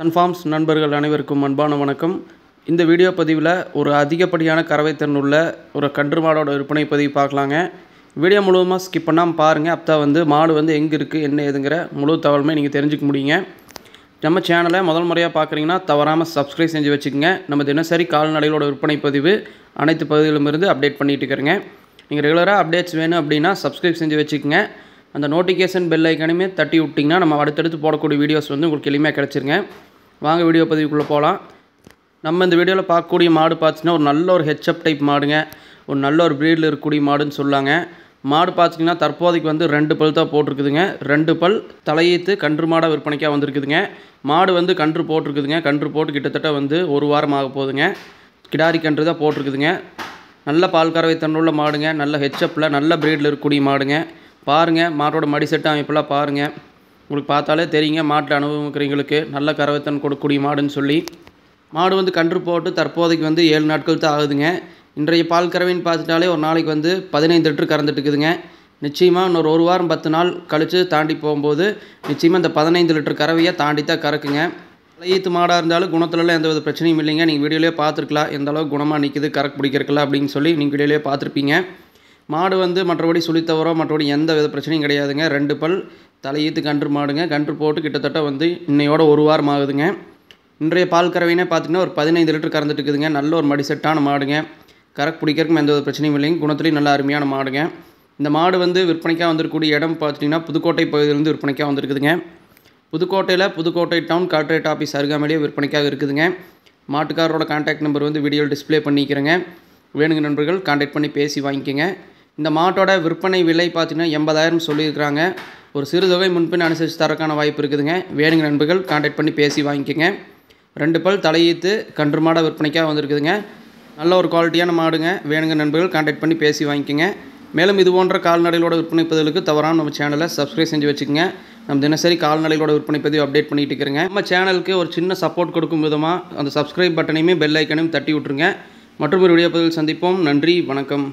Sun Farms நண்பர்கள் அனைவருக்கும் அன்பான வணக்கம் இந்த வீடியோ பதிவில் ஒரு அதிகப்படியான கறவைத்திறன் உள்ள ஒரு கன்று மாடோட விற்பனை பதிவு பார்க்கலாங்க வீடியோ முழுவதுமாக ஸ்கிப் பண்ணாமல் பாருங்கள் அப்போ வந்து மாடு வந்து எங்கே இருக்குது என்ன ஏதுங்கிற முழு தகவலுமே நீங்கள் தெரிஞ்சுக்க முடியுங்க நம்ம சேனலை முதல் முறையாக பார்க்குறீங்கன்னா தவறாமல் சப்ஸ்கிரைப் செஞ்சு வச்சுக்கோங்க நம்ம தினசரி கால்நடைகளோட விற்பனை பதிவு அனைத்து இருந்து அப்டேட் பண்ணிகிட்டு இருக்கிறேங்க நீங்கள் ரெகுலராக அப்டேட்ஸ் வேணும் அப்படின்னா சப்ஸ்கிரைப் செஞ்சு வச்சுக்கோங்க அந்த நோட்டிஃபிகேஷன் பெல் ஐக்கானுமே தட்டி விட்டிங்கன்னா நம்ம அடுத்தடுத்து போடக்கூடிய வீடியோஸ் வந்து உங்களுக்கு எளிமையாக கிடச்சிருங்க வாங்க வீடியோ பதிவுக்குள்ளே போகலாம் நம்ம இந்த வீடியோவில் பார்க்கக்கூடிய மாடு பார்த்திங்கன்னா ஒரு நல்ல ஒரு ஹெச்அப் டைப் மாடுங்க ஒரு நல்ல ஒரு ப்ரீடில் இருக்கக்கூடிய மாடுன்னு சொல்லாங்க மாடு பார்த்திங்கன்னா தற்போதைக்கு வந்து ரெண்டு பல் தான் போட்டிருக்குதுங்க ரெண்டு பல் தலையீத்து கன்று மாடாக விற்பனைக்காக வந்திருக்குதுங்க மாடு வந்து கன்று போட்டிருக்குதுங்க கன்று போட்டு கிட்டத்தட்ட வந்து ஒரு வாரம் ஆக போகுதுங்க கிடாரி கன்று தான் போட்டிருக்குதுங்க நல்ல பால் கறவை தன்னுள்ள மாடுங்க நல்ல ஹெச்அப்பில் நல்ல ப்ரீடில் இருக்கக்கூடிய மாடுங்க பாருங்கள் மாட்டோட மடி அமைப்பெல்லாம் பாருங்கள் உங்களுக்கு பார்த்தாலே தெரியுங்க மாட்டில் அனுபவிக்கிறவங்களுக்கு நல்ல கரவத்தன் கொடுக்கக்கூடிய மாடுன்னு சொல்லி மாடு வந்து கன்று போட்டு தற்போதைக்கு வந்து ஏழு நாட்கள் தான் ஆகுதுங்க இன்றைய பால் கறவைன்னு பார்த்துட்டாலே ஒரு நாளைக்கு வந்து பதினைந்து லிட்டர் கறந்துட்டுக்குதுங்க நிச்சயமாக இன்னொரு ஒரு வாரம் பத்து நாள் கழித்து தாண்டி போகும்போது நிச்சயமாக இந்த பதினைந்து லிட்டர் கறவையை தாண்டி தான் கறக்குங்க பழையத்து மாடாக இருந்தாலும் குணத்துலலாம் எந்த வித பிரச்சனையும் இல்லைங்க நீங்கள் வீடியோலேயே பார்த்துருக்கலாம் எந்த அளவுக்கு குணமாக நிற்கிது கறக்கு பிடிக்கிறக்கலாம் அப்படின்னு சொல்லி நீங்கள் வீடியோலேயே பார்த்துருப்பீங்க மாடு வந்து மற்றபடி சுழித்தவரோ மற்றபடி எந்த வித பிரச்சனையும் கிடையாதுங்க ரெண்டு பல் தலையீத்து கன்று மாடுங்க கன்று போட்டு கிட்டத்தட்ட வந்து இன்னையோட ஒரு வாரம் ஆகுதுங்க இன்றைய பால் கறவைனே பார்த்திங்கன்னா ஒரு பதினைந்து லிட்டர் கறந்துட்டு இருக்குதுங்க நல்ல ஒரு மடி செட்டான மாடுங்க கறக்கு பிடிக்கிறக்கும் எந்த வித பிரச்சனையும் இல்லைங்க குணத்துலேயும் நல்ல அருமையான மாடுங்க இந்த மாடு வந்து விற்பனைக்காக வந்திருக்கக்கூடிய இடம் பார்த்துட்டிங்கன்னா புதுக்கோட்டை பகுதியிலேருந்து விற்பனைக்காக வந்திருக்குதுங்க புதுக்கோட்டையில் புதுக்கோட்டை டவுன் கார்ட்ரேட் ஆஃபீஸ் அருகாமலேயே விற்பனைக்காக இருக்குதுங்க மாட்டுக்காரரோட கான்டாக்ட் நம்பர் வந்து வீடியோவில் டிஸ்பிளே பண்ணிக்கிறேங்க வேணுங்க நண்பர்கள் கான்டாக்ட் பண்ணி பேசி வாங்கிக்கோங்க இந்த மாட்டோட விற்பனை விலை பார்த்தீங்கன்னா எண்பதாயிரம் சொல்லியிருக்கிறாங்க ஒரு சிறு தொகை முன்பின் அனுசரித்து தரக்கான வாய்ப்பு இருக்குதுங்க வேணுங்க நண்பர்கள் கான்டாக்ட் பண்ணி பேசி வாங்கிக்கோங்க ரெண்டு பல் தலையீத்து கன்று மாடை விற்பனைக்காக வந்திருக்குதுங்க நல்ல ஒரு குவாலிட்டியான மாடுங்க வேணுங்க நண்பர்கள் கான்டாக்ட் பண்ணி பேசி வாங்கிக்கோங்க மேலும் இது போன்ற கால்நடைகளோட விற்பனை தவறான நம்ம சேனலை சப்ஸ்கிரைப் செஞ்சு வச்சுக்கோங்க நம்ம தினசரி கால்நடைகளோட விற்பனை பதிவு அப்டேட் பண்ணிகிட்டு இருக்கிறேங்க நம்ம சேனலுக்கு ஒரு சின்ன சப்போர்ட் கொடுக்கும் விதமாக அந்த சப்ஸ்கிரைப் பட்டனையுமே பெல் ஐக்கனையும் தட்டி விட்டுருங்க மற்றும் வீடியோ பதிவில் சந்திப்போம் நன்றி வணக்கம்